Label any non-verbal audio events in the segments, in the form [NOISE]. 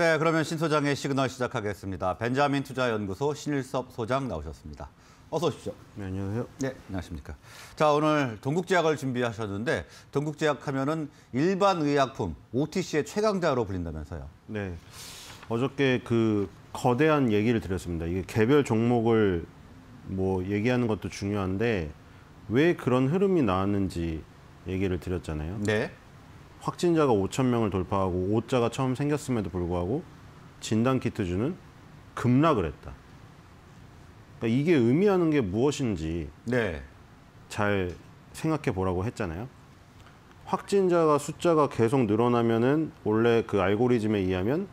네, 그러면 신 소장의 시그널 시작하겠습니다. 벤자민 투자연구소 신일섭 소장 나오셨습니다. 어서 오십시오. 네, 안녕하세요. 네, 안녕하십니까. 자, 오늘 동국제약을 준비하셨는데 동국제약 하면은 일반 의약품 OTC의 최강자로 불린다면서요. 네. 어저께 그 거대한 얘기를 드렸습니다. 이게 개별 종목을 뭐 얘기하는 것도 중요한데 왜 그런 흐름이 나왔는지 얘기를 드렸잖아요. 네. 확진자가 5천 명을 돌파하고 오자가 처음 생겼음에도 불구하고 진단 키트 주는 급락을 했다. 그러니까 이게 의미하는 게 무엇인지 네. 잘 생각해 보라고 했잖아요. 확진자가 숫자가 계속 늘어나면은 원래 그 알고리즘에 의하면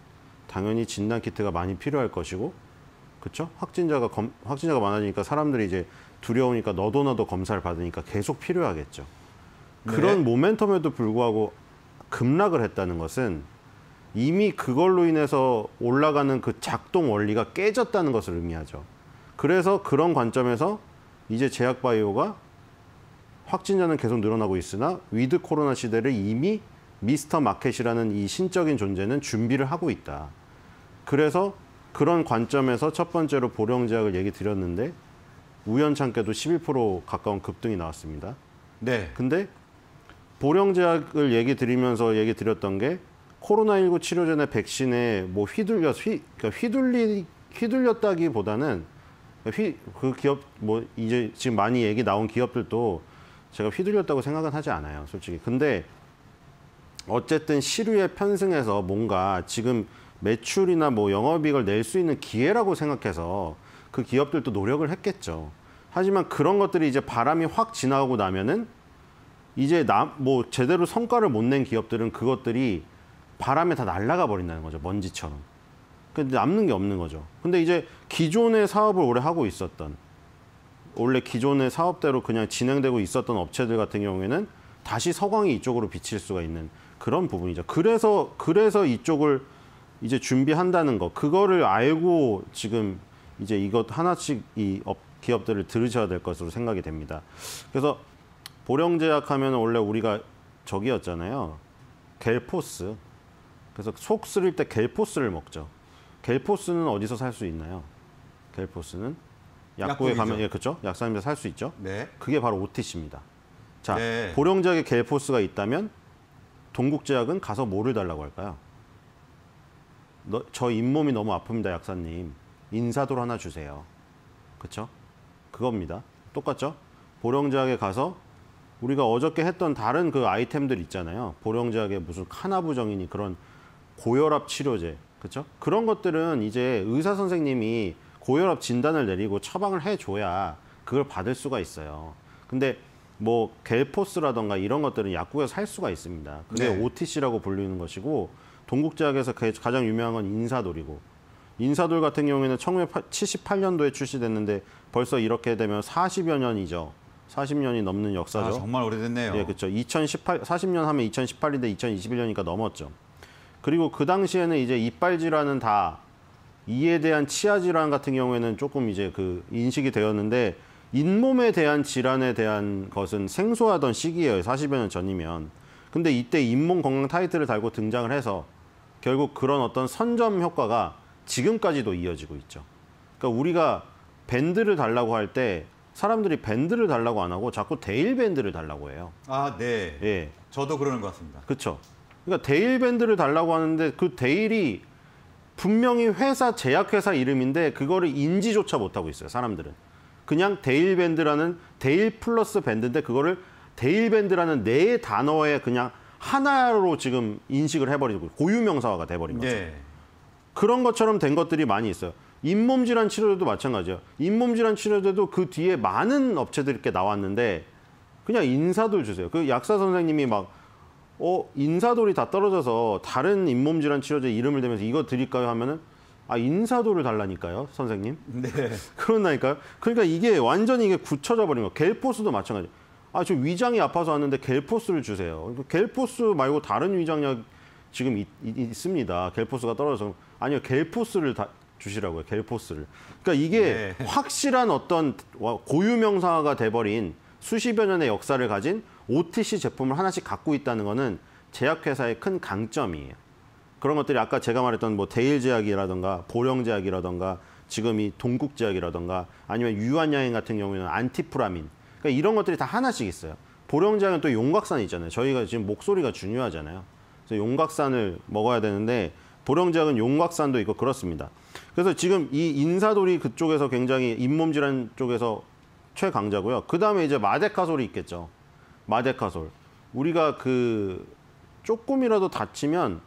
당연히 진단 키트가 많이 필요할 것이고 그렇죠? 확진자가 검, 확진자가 많아지니까 사람들이 이제 두려우니까 너도 나도 검사를 받으니까 계속 필요하겠죠. 그런 네. 모멘텀에도 불구하고 급락을 했다는 것은 이미 그걸로 인해서 올라가는 그 작동 원리가 깨졌다는 것을 의미하죠. 그래서 그런 관점에서 이제 제약바이오가 확진자는 계속 늘어나고 있으나 위드 코로나 시대를 이미 미스터 마켓이라는 이 신적인 존재는 준비를 하고 있다. 그래서 그런 관점에서 첫 번째로 보령제약을 얘기 드렸는데 우연찮게도 11% 가까운 급등이 나왔습니다. 네. 근데 보령제약을 얘기 드리면서 얘기 드렸던 게 코로나19 치료제나 백신에 뭐 휘둘려 휘 그러니까 휘둘리 휘둘렸다기보다는 휘 그 기업 뭐 이제 지금 많이 얘기 나온 기업들도 제가 휘둘렸다고 생각은 하지 않아요, 솔직히. 근데 어쨌든 시류에 편승해서 뭔가 지금 매출이나 뭐 영업이익을 낼 수 있는 기회라고 생각해서 그 기업들도 노력을 했겠죠. 하지만 그런 것들이 이제 바람이 확 지나고 나면은 이제 남, 뭐 제대로 성과를 못 낸 기업들은 그것들이 바람에 다 날아가 버린다는 거죠. 먼지처럼. 근데 남는 게 없는 거죠. 근데 이제 기존의 사업을 오래 하고 있었던 원래 기존의 사업대로 그냥 진행되고 있었던 업체들 같은 경우에는 다시 서광이 이쪽으로 비칠 수가 있는 그런 부분이죠. 그래서 그래서 이쪽을 이제 준비한다는 거 그거를 알고 지금 이제 이것 하나씩 이 기업들을 들으셔야 될 것으로 생각이 됩니다. 그래서 보령제약 하면 원래 우리가 저기였잖아요. 갤포스 그래서 속 쓰릴 때갤포스를 먹죠. 갤포스는 어디서 살 수 있나요? 갤포스는 약국에 가면 예 그렇죠. 약사님에서 살 수 있죠. 네. 그게 바로 OTC입니다. 자, 네. 보령제약에 갤포스가 있다면 동국제약은 가서 뭐를 달라고 할까요? 너, 저 잇몸이 너무 아픕니다, 약사님. 인사돌 하나 주세요. 그렇죠? 그겁니다. 똑같죠? 보령제약에 가서 우리가 어저께 했던 다른 그 아이템들 있잖아요. 보령제약의 무슨 카나부정이니 그런 고혈압 치료제, 그렇죠? 그런 것들은 이제 의사 선생님이 고혈압 진단을 내리고 처방을 해줘야 그걸 받을 수가 있어요. 근데 뭐갤포스라던가 이런 것들은 약국에서 살 수가 있습니다. 그게 네. OTC라고 불리는 것이고 동국제약에서 가장 유명한 건 인사돌이고 인사돌 같은 경우에는 1978년도에 출시됐는데 벌써 이렇게 되면 40여 년이죠. 40년이 넘는 역사죠. 아, 정말 오래됐네요. 예, 그렇죠. 2018 40년 하면 2018인데 2021년이니까 넘었죠. 그리고 그 당시에는 이제 이빨 질환은 다 이에 대한 치아 질환 같은 경우에는 조금 이제 그 인식이 되었는데 잇몸에 대한 질환에 대한 것은 생소하던 시기예요. 40여 년 전이면. 근데 이때 잇몸 건강 타이틀을 달고 등장을 해서 결국 그런 어떤 선점 효과가 지금까지도 이어지고 있죠. 그러니까 우리가 밴드를 달라고 할때 사람들이 밴드를 달라고 안 하고 자꾸 데일 밴드를 달라고 해요. 아, 네. 예. 저도 그러는 것 같습니다. 그렇죠. 그러니까 데일 밴드를 달라고 하는데 그 데일이 분명히 회사 제약회사 이름인데 그거를 인지조차 못하고 있어요. 사람들은. 그냥 데일 밴드라는 데일 플러스 밴드인데 그거를 데일 밴드라는 네 단어에 그냥 하나로 지금 인식을 해버리고 고유명사화가 돼버린 거죠. 네. 그런 것처럼 된 것들이 많이 있어요. 잇몸질환 치료제도 마찬가지예요. 잇몸질환 치료제도 그 뒤에 많은 업체들이 이렇게 나왔는데 그냥 인사돌 주세요. 그 약사 선생님이 막 어, 인사돌이 다 떨어져서 다른 잇몸질환 치료제 이름을 대면서 이거 드릴까요 하면은 아, 인사도를 달라니까요, 선생님. 네. [LAUGHS] 그런다니까요. 그러니까 이게 완전히 이게 굳혀져 버린 거. 갤포스도 마찬가지. 아, 지금 위장이 아파서 왔는데 갤포스를 주세요. 그러니까 갤포스 말고 다른 위장약 지금 있, 있, 습니다 갤포스가 떨어져서. 아니요, 갤포스를 다, 주시라고요. 갤포스를. 그러니까 이게 네. 확실한 어떤 고유명사가 돼버린 수십여 년의 역사를 가진 OTC 제품을 하나씩 갖고 있다는 것은 제약회사의 큰 강점이에요. 그런 것들이 아까 제가 말했던 뭐대일제약이라든가보령제약이라든가 지금 이동국제약이라든가 아니면 유한여행 같은 경우에는 안티프라민 그러니까 이런 것들이 다 하나씩 있어요. 보령제약은 또 용각산이 있잖아요. 저희가 지금 목소리가 중요하잖아요. 그래서 용각산을 먹어야 되는데 보령지역은 용각산도 있고 그렇습니다. 그래서 지금 이 인사돌이 그쪽에서 굉장히 잇몸 질환 쪽에서 최강자고요. 그다음에 이제 마데카솔이 있겠죠. 마데카솔. 우리가 그 조금이라도 다치면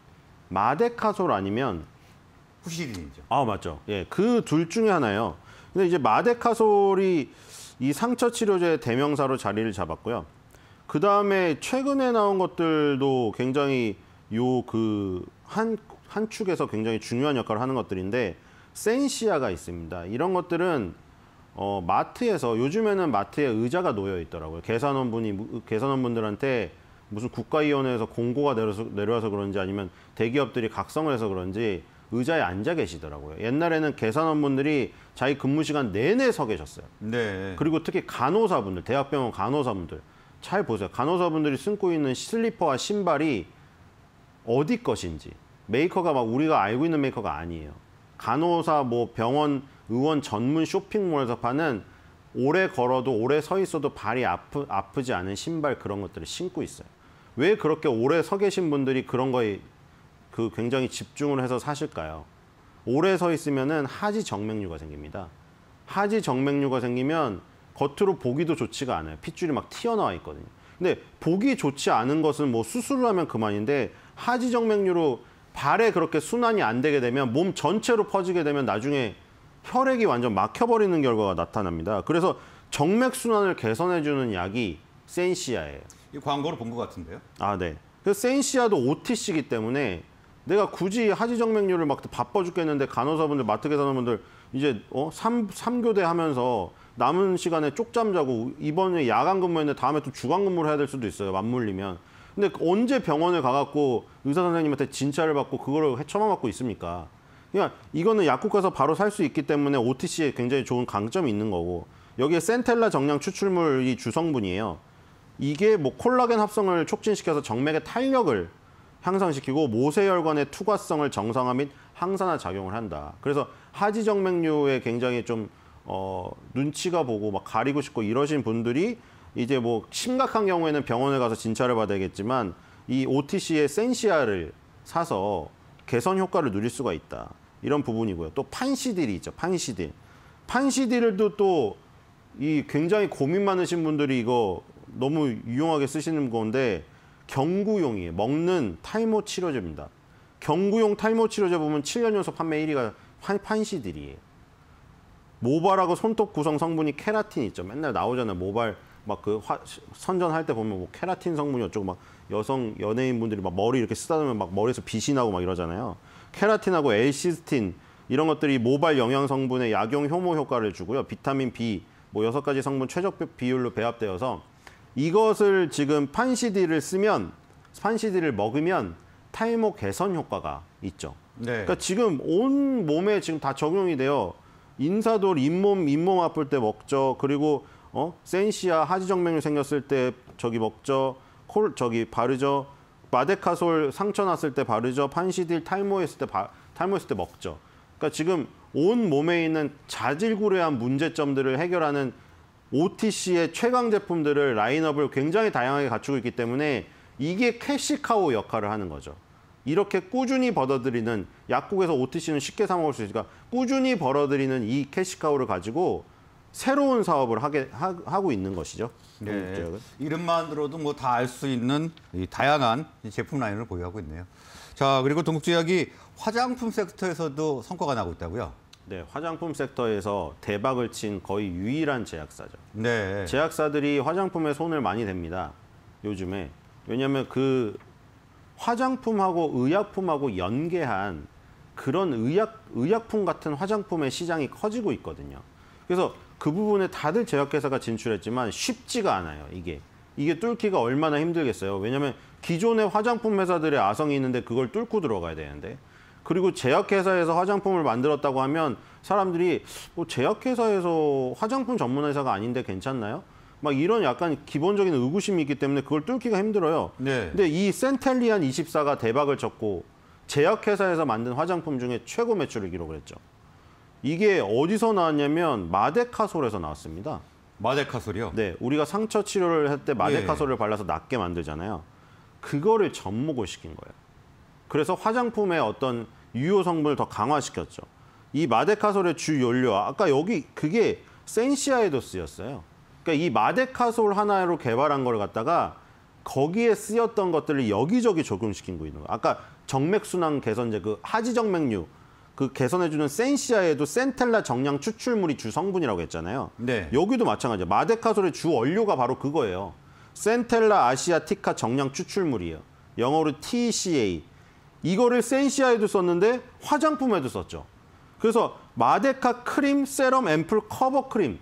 마데카솔 아니면 후시린이죠 아, 맞죠. 예. 그 둘 중에 하나예요. 근데 이제 마데카솔이 이 상처 치료제 대명사로 자리를 잡았고요. 그다음에 최근에 나온 것들도 굉장히 요그한 한 축에서 굉장히 중요한 역할을 하는 것들인데 센시아가 있습니다. 이런 것들은 어, 마트에서 요즘에는 마트에 의자가 놓여 있더라고요. 계산원분이 계산원분들한테 무슨 국가위원회에서 공고가 내려서, 내려와서 그런지 아니면 대기업들이 각성을 해서 그런지 의자에 앉아 계시더라고요. 옛날에는 계산원분들이 자기 근무 시간 내내 서 계셨어요. 네. 그리고 특히 간호사분들, 대학병원 간호사분들 잘 보세요. 간호사분들이 신고 있는 슬리퍼와 신발이 어디 것인지 메이커가 막 우리가 알고 있는 메이커가 아니에요. 간호사, 뭐 병원, 의원 전문 쇼핑몰에서 파는 오래 걸어도 오래 서 있어도 발이 아프, 아프지 않은 신발 그런 것들을 신고 있어요. 왜 그렇게 오래 서 계신 분들이 그런 거에 그 굉장히 집중을 해서 사실까요? 오래 서 있으면은 하지 정맥류가 생깁니다. 하지 정맥류가 생기면 겉으로 보기도 좋지가 않아요. 핏줄이 막 튀어나와 있거든요. 근데 보기 좋지 않은 것은 뭐 수술을 하면 그만인데 하지 정맥류로 발에 그렇게 순환이 안 되게 되면 몸 전체로 퍼지게 되면 나중에 혈액이 완전 막혀버리는 결과가 나타납니다. 그래서 정맥순환을 개선해주는 약이 센시아예요. 이 광고를 본 것 같은데요? 아, 네. 그 센시아도 OTC이기 때문에 내가 굳이 하지정맥류를 막 바빠 죽겠는데 간호사분들, 마트 계산원분들 이제 어? 삼교대 하면서 남은 시간에 쪽잠 자고 이번에 야간 근무했는데 다음에 또 주간 근무를 해야 될 수도 있어요. 맞물리면. 근데 언제 병원을 가갖고 의사 선생님한테 진찰을 받고 그거를 헤쳐만 받고 있습니까? 그러니까 이거는 약국 가서 바로 살 수 있기 때문에 OTC에 굉장히 좋은 강점이 있는 거고 여기에 센텔라 정량 추출물이 주성분이에요. 이게 뭐 콜라겐 합성을 촉진시켜서 정맥의 탄력을 향상시키고 모세혈관의 투과성을 정상화 및 항산화 작용을 한다. 그래서 하지정맥류에 굉장히 좀 어, 눈치가 보고 막 가리고 싶고 이러신 분들이 이제 뭐 심각한 경우에는 병원에 가서 진찰을 받아야겠지만 이 OTC의 센시아를 사서 개선 효과를 누릴 수가 있다. 이런 부분이고요. 또 판시딜이 있죠. 판시딜. 판시딜도 또 이 굉장히 고민 많으신 분들이 이거 너무 유용하게 쓰시는 건데 경구용이에요. 먹는 탈모 치료제입니다. 경구용 탈모 치료제 보면 7년 연속 판매 1위가 판시딜이에요. 모발하고 손톱 구성 성분이 케라틴 있죠. 맨날 나오잖아요. 모발 막그 선전할 때 보면 뭐 케라틴 성분이 어쩌고 막 여성 연예인분들이 막 머리 이렇게 쓰다듬으면 막 머리에서 빛이 나고 막 이러잖아요. 케라틴하고 엘시스틴 이런 것들이 모발 영양 성분의 약용 효모 효과를 주고요. 비타민 B 뭐 여섯 가지 성분 최적 비율로 배합되어서 이것을 지금 판시디를 쓰면 판시디를 먹으면 탈모 개선 효과가 있죠. 네. 그러니까 지금 온 몸에 지금 다 적용이 돼요. 인사돌 잇몸 잇몸 아플 때 먹죠. 그리고 어? 센시아 하지정맥류 생겼을 때 저기 먹죠. 콜 저기 바르죠. 마데카솔 상처 났을 때 바르죠. 판시딜 탈모했을 때 바, 탈모했을 때 먹죠. 그러니까 지금 온 몸에 있는 자질구레한 문제점들을 해결하는 OTC의 최강 제품들을 라인업을 굉장히 다양하게 갖추고 있기 때문에 이게 캐시카우 역할을 하는 거죠. 이렇게 꾸준히 벌어들이는 약국에서 OTC는 쉽게 사 먹을 수 있으니까 꾸준히 벌어들이는 이 캐시카우를 가지고 새로운 사업을 하게 하, 고 있는 것이죠. 네, 그 이름만 으로도뭐 다 알 수 있는 다양한 제품 라인을 보유하고 있네요. 자 그리고 동국제약이 화장품 섹터에서도 성과가 나고 있다고요? 네, 화장품 섹터에서 대박을 친 거의 유일한 제약사죠. 네. 제약사들이 화장품에 손을 많이 댑니다. 요즘에 왜냐하면 그 화장품하고 의약품하고 연계한 그런 의약 의약품 같은 화장품의 시장이 커지고 있거든요. 그래서 그 부분에 다들 제약회사가 진출했지만 쉽지가 않아요, 이게. 이게 뚫기가 얼마나 힘들겠어요. 왜냐면 하 기존의 화장품 회사들의 아성이 있는데 그걸 뚫고 들어가야 되는데. 그리고 제약회사에서 화장품을 만들었다고 하면 사람들이 뭐 제약회사에서 화장품 전문 회사가 아닌데 괜찮나요? 막 이런 약간 기본적인 의구심이 있기 때문에 그걸 뚫기가 힘들어요. 네. 근데 이 센텔리안 24가 대박을 쳤고 제약회사에서 만든 화장품 중에 최고 매출을 기록을 했죠. 이게 어디서 나왔냐면 마데카솔에서 나왔습니다. 마데카솔이요? 네, 우리가 상처 치료를 할 때 마데카솔을 예. 발라서 낫게 만들잖아요. 그거를 접목을 시킨 거예요. 그래서 화장품의 어떤 유효 성분을 더 강화시켰죠. 이 마데카솔의 주 연료 아까 여기 그게 센시아에도 쓰였어요. 그러니까 이 마데카솔 하나로 개발한 걸 갖다가 거기에 쓰였던 것들을 여기저기 적용시킨 거 있는 거예요. 아까 정맥순환 개선제 그 하지정맥류 그 개선해주는 센시아에도 센텔라 정량 추출물이 주 성분이라고 했잖아요. 네. 여기도 마찬가지예요. 마데카솔의 주 원료가 바로 그거예요. 센텔라 아시아티카 정량 추출물이에요. 영어로 TCA. 이거를 센시아에도 썼는데 화장품에도 썼죠. 그래서 마데카 크림, 세럼 앰플 커버 크림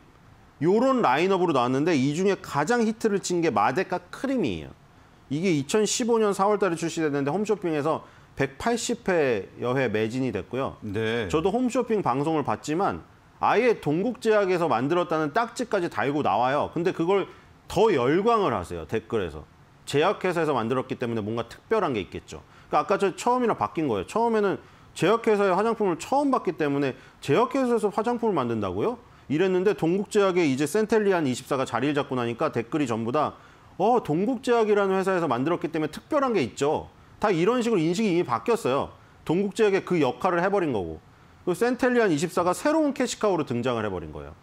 요런 라인업으로 나왔는데 이 중에 가장 히트를 친 게 마데카 크림이에요. 이게 2015년 4월 달에 출시됐는데 홈쇼핑에서 180회 여회 매진이 됐고요. 네. 저도 홈쇼핑 방송을 봤지만 아예 동국제약에서 만들었다는 딱지까지 달고 나와요. 근데 그걸 더 열광을 하세요. 댓글에서. 제약회사에서 만들었기 때문에 뭔가 특별한 게 있겠죠. 그러니까 아까 저 처음이랑 바뀐 거예요. 처음에는 제약회사에 화장품을 처음 봤기 때문에 제약회사에서 화장품을 만든다고요? 이랬는데 동국제약에 이제 센텔리안 24가 자리를 잡고 나니까 댓글이 전부 다 어, 동국제약이라는 회사에서 만들었기 때문에 특별한 게 있죠. 다 이런 식으로 인식이 이미 바뀌었어요. 동국 지역의 그 역할을 해버린 거고. 그 센텔리안 24가 새로운 캐시카우로 등장을 해버린 거예요.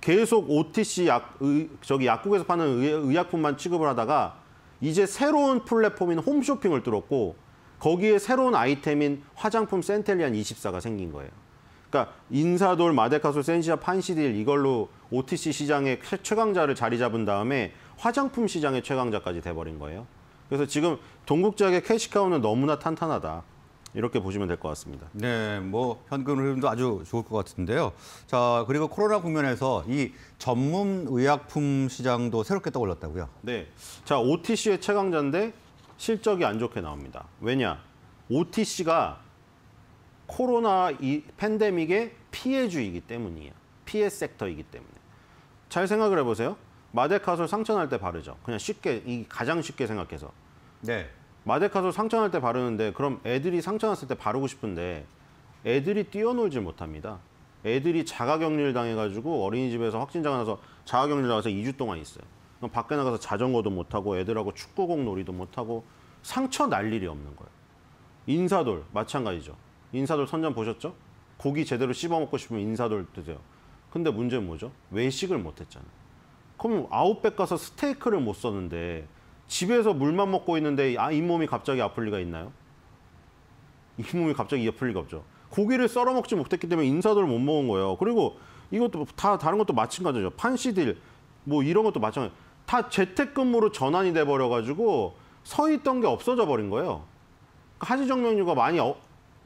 계속 OTC 약, 의, 저기 약국에서 파는 의, 약품만 취급을 하다가 이제 새로운 플랫폼인 홈쇼핑을 뚫었고 거기에 새로운 아이템인 화장품 센텔리안 24가 생긴 거예요. 그러니까 인사돌, 마데카솔, 센시아, 판시딜 이걸로 OTC 시장의 최강자를 자리 잡은 다음에 화장품 시장의 최강자까지 돼버린 거예요. 그래서 지금 동국지역의 캐시카우는 너무나 탄탄하다. 이렇게 보시면 될 것 같습니다. 네, 뭐 현금 흐름도 아주 좋을 것 같은데요. 자, 그리고 코로나 국면에서 이 전문 의약품 시장도 새롭게 떠올랐다고요? 네, 자 OTC의 최강자인데 실적이 안 좋게 나옵니다. 왜냐, OTC가 코로나 이 팬데믹의 피해주이기 때문이에요. 피해 섹터이기 때문에. 잘 생각을 해보세요. 마데카솔 상처날 때 바르죠. 그냥 쉽게, 이 가장 쉽게 생각해서. 네. 마데카솔 상처날 때 바르는데 그럼 애들이 상처났을 때 바르고 싶은데 애들이 뛰어놀질 못합니다. 애들이 자가격리를 당해가지고 어린이집에서 확진자가 나서 자가격리를 당해서 2주 동안 있어요. 그럼 밖에 나가서 자전거도 못하고 애들하고 축구공 놀이도 못하고 상처 날 일이 없는 거예요. 인사돌 마찬가지죠. 인사돌 선전 보셨죠? 고기 제대로 씹어 먹고 싶으면 인사돌 드세요. 근데 문제는 뭐죠? 외식을 못 했잖아요. 그럼 아웃백 가서 스테이크를 못 썼는데 집에서 물만 먹고 있는데 아, 잇몸이 갑자기 아플 리가 있나요? 잇몸이 갑자기 아플 리가 없죠. 고기를 썰어 먹지 못했기 때문에 인사도를 못 먹은 거예요. 그리고 이것도 다 다른 것도 마찬가지죠. 판시딜 뭐 이런 것도 마찬가지. 다 재택근무로 전환이 돼 버려 가지고 서 있던 게 없어져 버린 거예요. 그러니까 하지정맥류가 많이 어,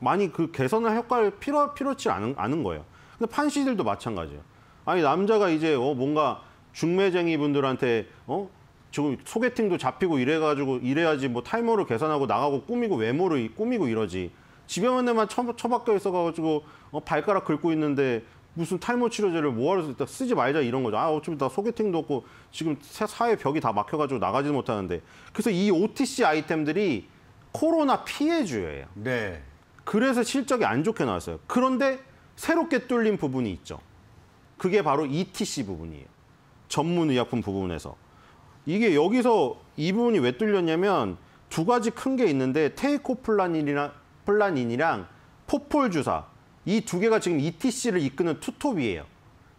많이 그 개선할 효과를 필요 필요치 않은, 않은 거예요. 근데 판시들도 마찬가지예요. 아니 남자가 이제 어, 뭔가 중매쟁이 분들한테 어 지금 소개팅도 잡히고 이래가지고 이래야지 뭐 타이머를 계산하고 나가고 꾸미고 외모를 꾸미고 이러지. 집에만 내만 처, 처박혀 있어가지고 어, 발가락 긁고 있는데 무슨 탈모 치료제를 뭐하러 쓰지 말자 이런 거죠. 아 어차피 나 소개팅도 없고 지금 사회 벽이 다 막혀가지고 나가지 못하는데. 그래서 이 OTC 아이템들이 코로나 피해주예요. 네. 그래서 실적이 안 좋게 나왔어요. 그런데 새롭게 뚫린 부분이 있죠. 그게 바로 ETC 부분이에요. 전문 의약품 부분에서. 이게 여기서 이 부분이 왜 뚫렸냐면 두 가지 큰 게 있는데 테이코플라닌이랑 플라닌이랑 포폴 주사 이 두 개가 지금 ETC를 이끄는 투톱이에요.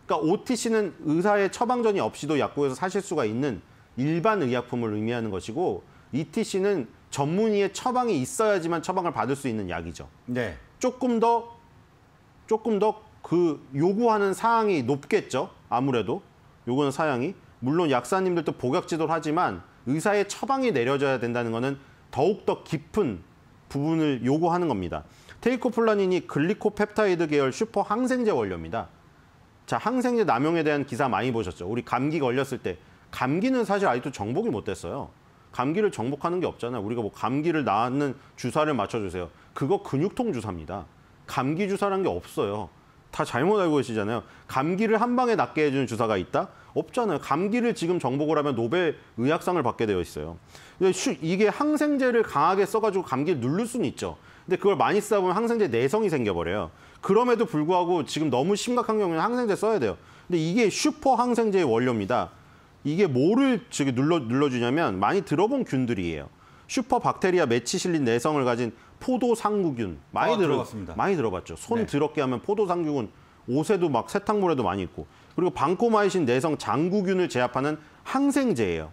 그러니까 OTC는 의사의 처방전이 없이도 약국에서 사실 수가 있는 일반 의약품을 의미하는 것이고 ETC는 전문의의 처방이 있어야지만 처방을 받을 수 있는 약이죠. 네. 조금 더 조금 더 그 요구하는 사항이 높겠죠. 아무래도 요거는 사양이 물론 약사님들도 복약 지도를 하지만 의사의 처방이 내려져야 된다는 것은 더욱더 깊은 부분을 요구하는 겁니다. 테이코플라닌이 글리코펩타이드 계열 슈퍼 항생제 원료입니다. 자, 항생제 남용에 대한 기사 많이 보셨죠? 우리 감기 걸렸을 때 감기는 사실 아직도 정복이 못 됐어요. 감기를 정복하는 게 없잖아요. 우리가 뭐 감기를 낳았는 주사를 맞춰 주세요. 그거 근육통 주사입니다. 감기 주사란 게 없어요. 다 잘못 알고 계시잖아요. 감기를 한 방에 낫게 해주는 주사가 있다? 없잖아요. 감기를 지금 정복을하면 노벨 의학상을 받게 되어 있어요. 이게 항생제를 강하게 써가지고 감기를 누를 수는 있죠. 근데 그걸 많이 쓰다 보면 항생제 내성이 생겨버려요. 그럼에도 불구하고 지금 너무 심각한 경우는 항생제 써야 돼요. 근데 이게 슈퍼 항생제의 원료입니다. 이게 뭐를 지금 눌러, 눌러주냐면 많이 들어본 균들이에요. 슈퍼 박테리아 메치실린 내성을 가진 포도상구균 많이 아, 들어 들봤습니다 많이 들어봤죠. 손 네. 더럽게 하면 포도상구균 옷에도 막 세탁물에도 많이 있고 그리고 방코마이신 내성 장구균을 제압하는 항생제예요.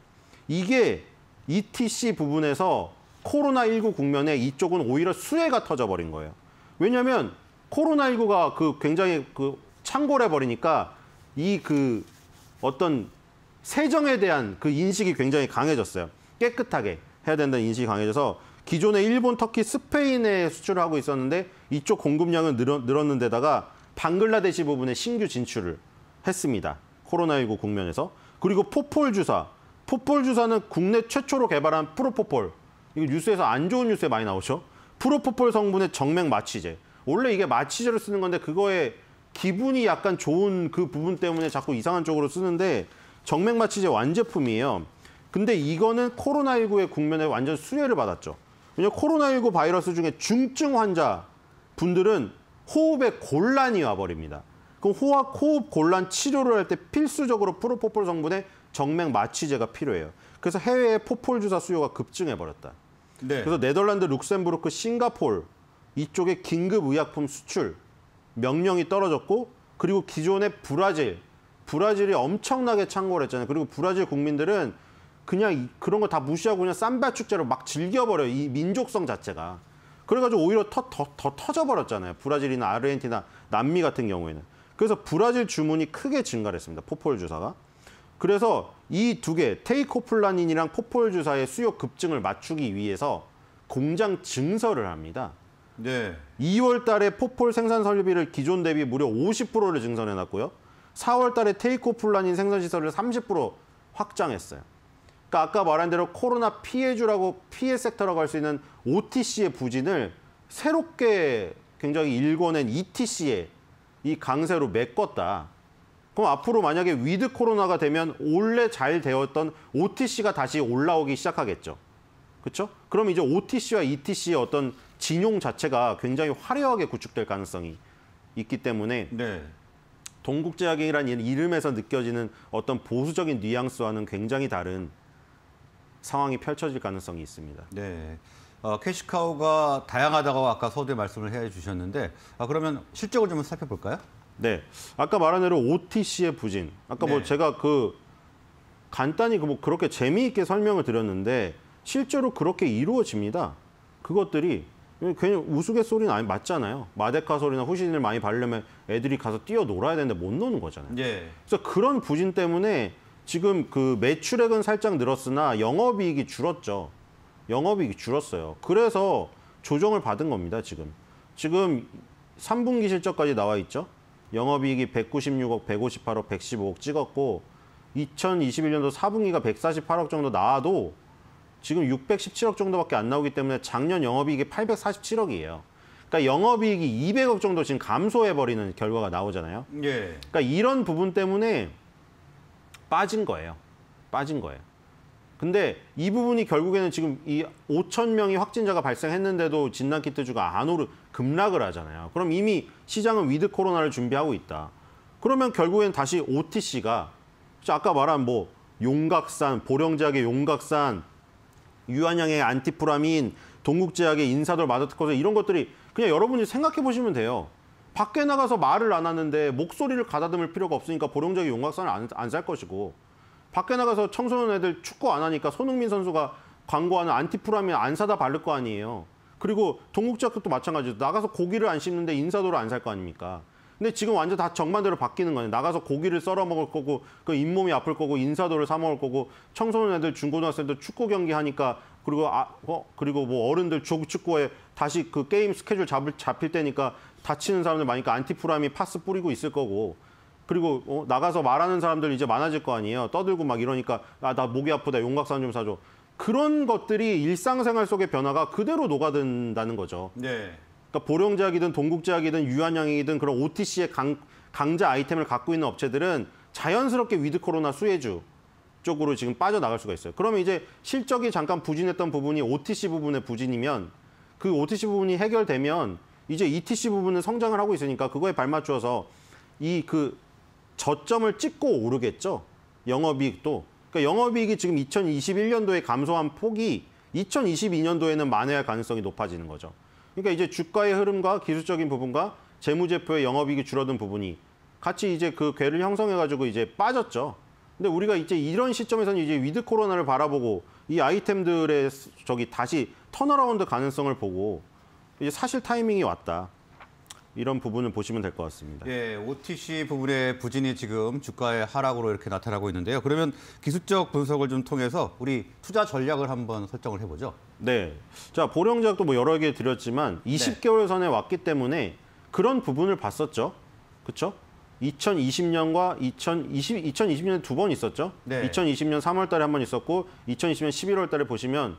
이게 ETC 부분에서 코로나19 국면에 이쪽은 오히려 수혜가 터져버린 거예요. 왜냐하면 코로나19가 그 굉장히 그 창궐해버리니까 이 그 어떤 세정에 대한 그 인식이 굉장히 강해졌어요. 깨끗하게 해야 된다는 인식이 강해져서 기존에 일본, 터키, 스페인에 수출을 하고 있었는데 이쪽 공급량은 늘어, 늘었는데다가 방글라데시 부분에 신규 진출을 했습니다. 코로나19 국면에서. 그리고 포폴 주사. 포폴 주사는 국내 최초로 개발한 프로포폴. 이거 뉴스에서 안 좋은 뉴스에 많이 나오죠. 프로포폴 성분의 정맥 마취제. 원래 이게 마취제를 쓰는 건데 그거에 기분이 약간 좋은 그 부분 때문에 자꾸 이상한 쪽으로 쓰는데 정맥 마취제 완제품이에요. 근데 이거는 코로나19의 국면에 완전 수혜를 받았죠. 왜냐 코로나19 바이러스 중에 중증 환자 분들은 호흡에 곤란이 와버립니다. 그럼 호흡, 호흡 곤란 치료를 할 때 필수적으로 프로포폴 성분의 정맥 마취제가 필요해요. 그래서 해외에 포폴 주사 수요가 급증해 버렸다. 네. 그래서 네덜란드, 룩셈부르크, 싱가폴 이쪽에 긴급 의약품 수출 명령이 떨어졌고 그리고 기존의 브라질 브라질이 엄청나게 창궐했잖아요. 그리고 브라질 국민들은 그냥 그런 거 다 무시하고 그냥 쌈바 축제로 막 즐겨버려요. 이 민족성 자체가. 그래가지고 오히려 더, 더, 더 터져버렸잖아요. 브라질이나 아르헨티나, 남미 같은 경우에는. 그래서 브라질 주문이 크게 증가를 했습니다. 포폴 주사가. 그래서 이 두 개, 테이코플라닌이랑 포폴 주사의 수요 급증을 맞추기 위해서 공장 증설을 합니다. 네. 2월 달에 포폴 생산 설비를 기존 대비 무려 50%를 증설해 놨고요. 4월 달에 테이코플라닌 생산 시설을 30% 확장했어요. 그러니까 아까 말한 대로 코로나 피해주라고 피해 섹터라고 할 수 있는 OTC의 부진을 새롭게 굉장히 일궈낸 ETC의 이 강세로 메꿨다. 그럼 앞으로 만약에 위드 코로나가 되면 원래 잘 되었던 OTC가 다시 올라오기 시작하겠죠. 그렇죠? 그럼 이제 OTC와 ETC의 어떤 진용 자체가 굉장히 화려하게 구축될 가능성이 있기 때문에 네. 동국제약이라는 이름에서 느껴지는 어떤 보수적인 뉘앙스와는 굉장히 다른 상황이 펼쳐질 가능성이 있습니다. 네. 어, 캐시카우가 다양하다고 아까 서두에 말씀을 해 주셨는데 아, 그러면 실적을 좀 살펴볼까요? 네. 아까 말한 대로 OTC의 부진. 아까 뭐 네. 뭐 제가 그 간단히 그 뭐 그렇게 재미있게 설명을 드렸는데 실제로 그렇게 이루어집니다. 그것들이 괜히 우스갯소리는 아니 맞잖아요. 마데카 소리나 후신을 많이 바르려면 애들이 가서 뛰어놀아야 되는데 못 노는 거잖아요. 네. 그래서 그런 부진 때문에 지금 그 매출액은 살짝 늘었으나 영업이익이 줄었죠. 영업이익이 줄었어요. 그래서 조정을 받은 겁니다, 지금. 지금 3분기 실적까지 나와 있죠. 영업이익이 196억, 158억, 115억 찍었고 2021년도 4분기가 148억 정도 나와도 지금 617억 정도밖에 안 나오기 때문에 작년 영업이익이 847억이에요. 그러니까 영업이익이 200억 정도 지금 감소해버리는 결과가 나오잖아요. 예. 그러니까 이런 부분 때문에 빠진 거예요. 빠진 거예요. 근데 이 부분이 결국에는 지금 이 5천 명이 확진자가 발생했는데도 진단키트주가 안 오르 급락을 하잖아요. 그럼 이미 시장은 위드 코로나를 준비하고 있다. 그러면 결국엔 다시 OTC가 아까 말한 뭐 용각산, 보령제약의 용각산, 유한양의 안티프라민, 동국제약의 인사돌 마더트커즈 이런 것들이 그냥 여러분이 생각해 보시면 돼요. 밖에 나가서 말을 안 하는데 목소리를 가다듬을 필요가 없으니까 보령적인 용각선을 안 살 것이고 밖에 나가서 청소년 애들 축구 안 하니까 손흥민 선수가 광고하는 안티프라면 안 사다 바를 거 아니에요. 그리고 동국지학교도 마찬가지죠. 나가서 고기를 안 씹는데 인사도를 안 살 거 아닙니까? 근데 지금 완전 다 정반대로 바뀌는 거예요. 나가서 고기를 썰어 먹을 거고 그 잇몸이 아플 거고 인사도를 사 먹을 거고 청소년 애들 중고등학생들 축구 경기 하니까 그리고 아 어, 그리고 뭐 어른들 조기 축구에 다시 그 게임 스케줄 잡을 잡힐 때니까 다치는 사람들 많으니까 안티프라임이 파스 뿌리고 있을 거고 그리고 어, 나가서 말하는 사람들 이제 많아질 거 아니에요. 떠들고 막 이러니까 아나 목이 아프다 용각산 좀 사줘. 그런 것들이 일상생활 속의 변화가 그대로 녹아든다는 거죠. 네. 그러니까 보령제약이든 동국제약이든 유한양이든 그런 OTC의 강, 강자 아이템을 갖고 있는 업체들은 자연스럽게 위드 코로나 수혜주 쪽으로 지금 빠져나갈 수가 있어요. 그러면 이제 실적이 잠깐 부진했던 부분이 OTC 부분의 부진이면 그 OTC 부분이 해결되면 이제 ETC 부분은 성장을 하고 있으니까 그거에 발맞춰서 이 그 저점을 찍고 오르겠죠. 영업이익도. 그러니까 영업이익이 지금 2021년도에 감소한 폭이 2022년도에는 만회할 가능성이 높아지는 거죠. 그러니까 이제 주가의 흐름과 기술적인 부분과 재무제표의 영업이익이 줄어든 부분이 같이 이제 그 괴를 형성해가지고 이제 빠졌죠. 근데 우리가 이제 이런 시점에서는 이제 위드 코로나를 바라보고 이 아이템들의 저기 다시 턴어라운드 가능성을 보고 이제 사실 타이밍이 왔다. 이런 부분을 보시면 될 것 같습니다. 예, OTC 부분의 부진이 지금 주가의 하락으로 이렇게 나타나고 있는데요. 그러면 기술적 분석을 좀 통해서 우리 투자 전략을 한번 설정을 해보죠. 네. 자, 보령 제도뭐 여러 개 드렸지만 20개월 선에 왔기 때문에 그런 부분을 봤었죠. 그렇 2020년과 2020, 2020년에 두 번 있었죠. 네. 2020년 3월 달에 한 번 있었고 2020년 11월 달에 보시면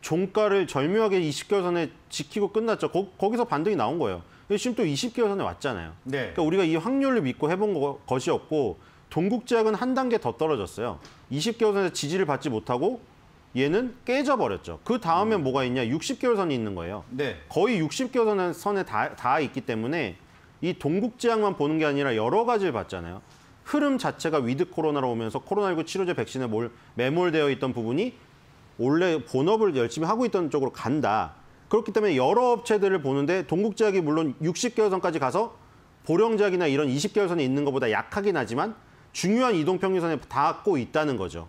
종가를 절묘하게 20개월 선에 지키고 끝났죠. 거, 기서 반등이 나온 거예요. 지금 또 20개월 선에 왔잖아요. 네. 그러니까 우리가 이 확률을 믿고 해본 거, 것이었고 동국제약은 한 단계 더 떨어졌어요. 20개월 선에 지지를 받지 못하고 얘는 깨져버렸죠. 그 다음에 음. 뭐가 있냐? 60개월 선이 있는 거예요. 네. 거의 60개월 선에, 선에 다, 다 있기 때문에 이 동국제약만 보는 게 아니라 여러 가지를 봤잖아요. 흐름 자체가 위드 코로나로 오면서 코로나19 치료제 백신에 몰, 매몰되어 있던 부분이 원래 본업을 열심히 하고 있던 쪽으로 간다. 그렇기 때문에 여러 업체들을 보는데 동국제약이 물론 60개월선까지 가서 보령제약이나 이런 20개월선에 있는 것보다 약하긴 하지만 중요한 이동평균선에 닿고 있다는 거죠.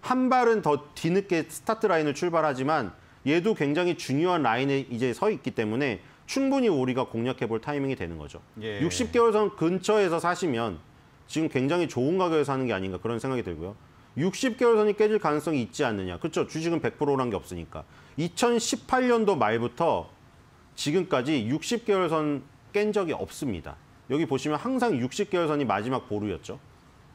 한 발은 더 뒤늦게 스타트 라인을 출발하지만 얘도 굉장히 중요한 라인에 이제 서 있기 때문에 충분히 우리가 공략해 볼 타이밍이 되는 거죠. 예. 60개월선 근처에서 사시면 지금 굉장히 좋은 가격에서 사는게 아닌가 그런 생각이 들고요. 60개월 선이 깨질 가능성이 있지 않느냐. 그렇죠. 주식은 100%란 게 없으니까. 2018년도 말부터 지금까지 60개월 선깬 적이 없습니다. 여기 보시면 항상 60개월 선이 마지막 보루였죠.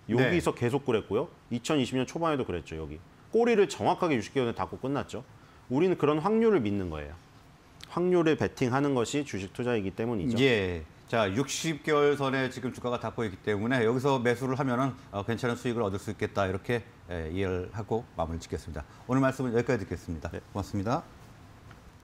여기서 네. 계속 그랬고요. 2020년 초반에도 그랬죠. 여기. 꼬리를 정확하게 60개월 선에 닫고 끝났죠. 우리는 그런 확률을 믿는 거예요. 확률에 베팅하는 것이 주식 투자이기 때문이죠. 예. 자, 60개월 선에 지금 주가가 닿고 있기 때문에 여기서 매수를 하면은 어, 괜찮은 수익을 얻을 수 있겠다 이렇게 예, 이해를 하고 마무리 짓겠습니다. 오늘 말씀은 여기까지 듣겠습니다. 네. 고맙습니다.